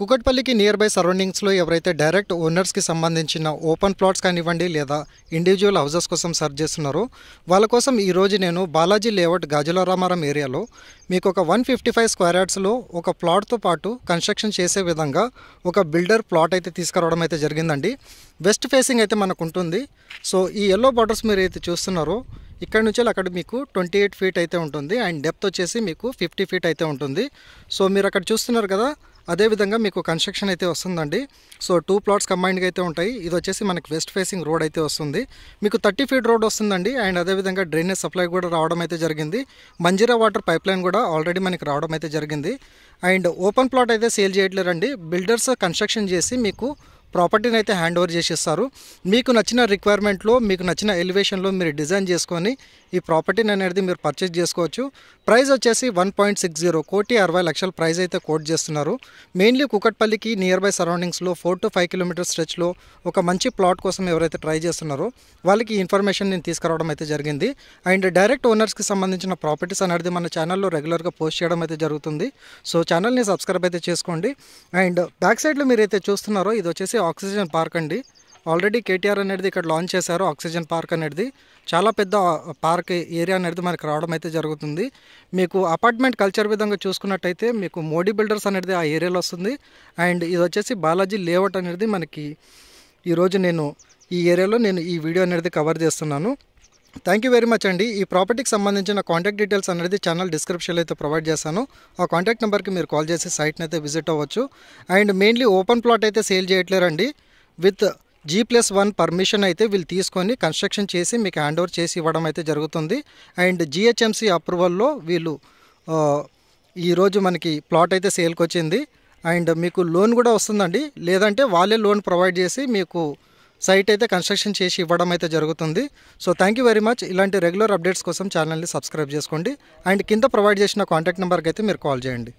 కుకట్పల్లికి near by సరౌండింగ్స్లో ఎవరైతే direct ఓనర్స్కి సంబంధించిన ఓపెన్ ప్లాట్స్ కానివ్వండి లేదా ఇండివిజువల్ హౌజెస్ కోసం సర్చ్ చేస్తున్నారో వాళ్ళ కోసం ఈరోజు నేను బాలాజీ లేఅవుట్ గాజుల రామారం ఏరియాలో మీకు ఒక వన్ ఫిఫ్టీ ఫైవ్ స్క్వేర్ యార్డ్స్లో ఒక ప్లాట్తో పాటు కన్స్ట్రక్షన్ చేసే విధంగా ఒక బిల్డర్ ప్లాట్ అయితే తీసుకురావడం అయితే జరిగిందండి వెస్ట్ ఫేసింగ్ అయితే మనకు ఉంటుంది సో ఈ ఎల్లో బార్డర్స్ మీరు అయితే చూస్తున్నారో ఇక్కడ నుంచి అక్కడ మీకు ట్వంటీ ఎయిట్ ఫీట్ అయితే ఉంటుంది అండ్ డెప్త్ వచ్చేసి మీకు ఫిఫ్టీ ఫీట్ అయితే ఉంటుంది సో మీరు అక్కడ చూస్తున్నారు కదా అదేవిధంగా మీకు కన్స్ట్రక్షన్ అయితే వస్తుందండి సో టూ ప్లాట్స్ కంబైన్డ్గా అయితే ఉంటాయి ఇది వచ్చేసి మనకి వెస్ట్ ఫేసింగ్ రోడ్ అయితే వస్తుంది మీకు థర్టీ ఫీట్ రోడ్ వస్తుందండి అండ్ అదేవిధంగా డ్రైనేజ్ సప్లై కూడా రావడం అయితే జరిగింది మంజీరా వాటర్ పైప్ లైన్ కూడా ఆల్రెడీ మనకి రావడం అయితే జరిగింది అండ్ ఓపెన్ ప్లాట్ అయితే సేల్ చేయట్లేరండి బిల్డర్స్ కన్స్ట్రక్షన్ చేసి మీకు ప్రాపర్టీని అయితే హ్యాండ్ ఓవర్ చేసేస్తారు మీకు నచ్చిన రిక్వైర్మెంట్లో మీకు నచ్చిన ఎలివేషన్లో మీరు డిజైన్ చేసుకొని ఈ ప్రాపర్టీని అనేది మీరు పర్చేజ్ చేసుకోవచ్చు ప్రైస్ వచ్చేసి వన్ పాయింట్ సిక్స్ జీరో కోటి అరవై లక్షల ప్రైస్ అయితే కోట్ చేస్తున్నారు మెయిన్లీ కుకట్పల్లికి నియర్ బై సరౌండింగ్స్లో ఫోర్ టు ఫైవ్ కిలోమీటర్ స్ట్రెచ్లో ఒక మంచి ప్లాట్ కోసం ఎవరైతే ట్రై చేస్తున్నారో వాళ్ళకి ఇన్ఫర్మేషన్ నేను తీసుకురావడం అయితే జరిగింది అండ్ డైరెక్ట్ ఓనర్స్కి సంబంధించిన ప్రాపర్టీస్ అనేది మన ఛానల్లో రెగ్యులర్గా పోస్ట్ చేయడం అయితే జరుగుతుంది సో ఛానల్ని సబ్స్క్రైబ్ అయితే చేసుకోండి అండ్ బ్యాక్ సైడ్లో మీరైతే చూస్తున్నారో ఇది వచ్చేసి ఆక్సిజన్ పార్క్ అండి ఆల్రెడీ కేటీఆర్ అనేది ఇక్కడ లాంచ్ చేశారు ఆక్సిజన్ పార్క్ అనేది చాలా పెద్ద పార్క్ ఏరియా అనేది మనకు రావడం అయితే జరుగుతుంది మీకు అపార్ట్మెంట్ కల్చర్ విధంగా చూసుకున్నట్టయితే మీకు మోడీ బిల్డర్స్ అనేది ఆ ఏరియాలో వస్తుంది అండ్ ఇది వచ్చేసి బాలాజీ లేఅవుట్ అనేది మనకి ఈరోజు నేను ఈ ఏరియాలో నేను ఈ వీడియో అనేది కవర్ చేస్తున్నాను థ్యాంక్ యూ వెరీ మచ్ అండి ఈ ప్రాపర్టీకి సంబంధించిన కాంటాక్ట్ డీటెయిల్స్ అనేది ఛానల్ డిస్క్రిప్షన్లో అయితే ప్రొవైడ్ చేశాను ఆ కాంటాక్ట్ నెంబర్కి మీరు కాల్ చేసి సైట్ని అయితే విజిట్ అవ్వచ్చు అండ్ మెయిన్లీ ఓపెన్ ప్లాట్ అయితే సేల్ చేయట్లేరండి with G plus one permission అయితే వీళ్ళు తీసుకొని కన్స్ట్రక్షన్ చేసి మీకు హ్యాండ్ ఓవర్ చేసి ఇవ్వడం అయితే జరుగుతుంది అండ్ జిహెచ్ఎంసీ అప్రూవల్లో వీళ్ళు ఈరోజు మనకి ప్లాట్ అయితే సేల్కి వచ్చింది అండ్ మీకు లోన్ కూడా వస్తుందండి లేదంటే వాళ్ళే లోన్ ప్రొవైడ్ చేసి మీకు సైట్ అయితే కన్స్ట్రక్షన్ చేసి ఇవ్వడం అయితే జరుగుతుంది so thank you very much ఇలాంటి రెగ్యులర్ అప్డేట్స్ కోసం ఛానల్ని సబ్స్క్రైబ్ చేసుకోండి అండ్ కింద ప్రొవైడ్ చేసిన కాంటాక్ట్ నెంబర్కి అయితే మీరు కాల్ చేయండి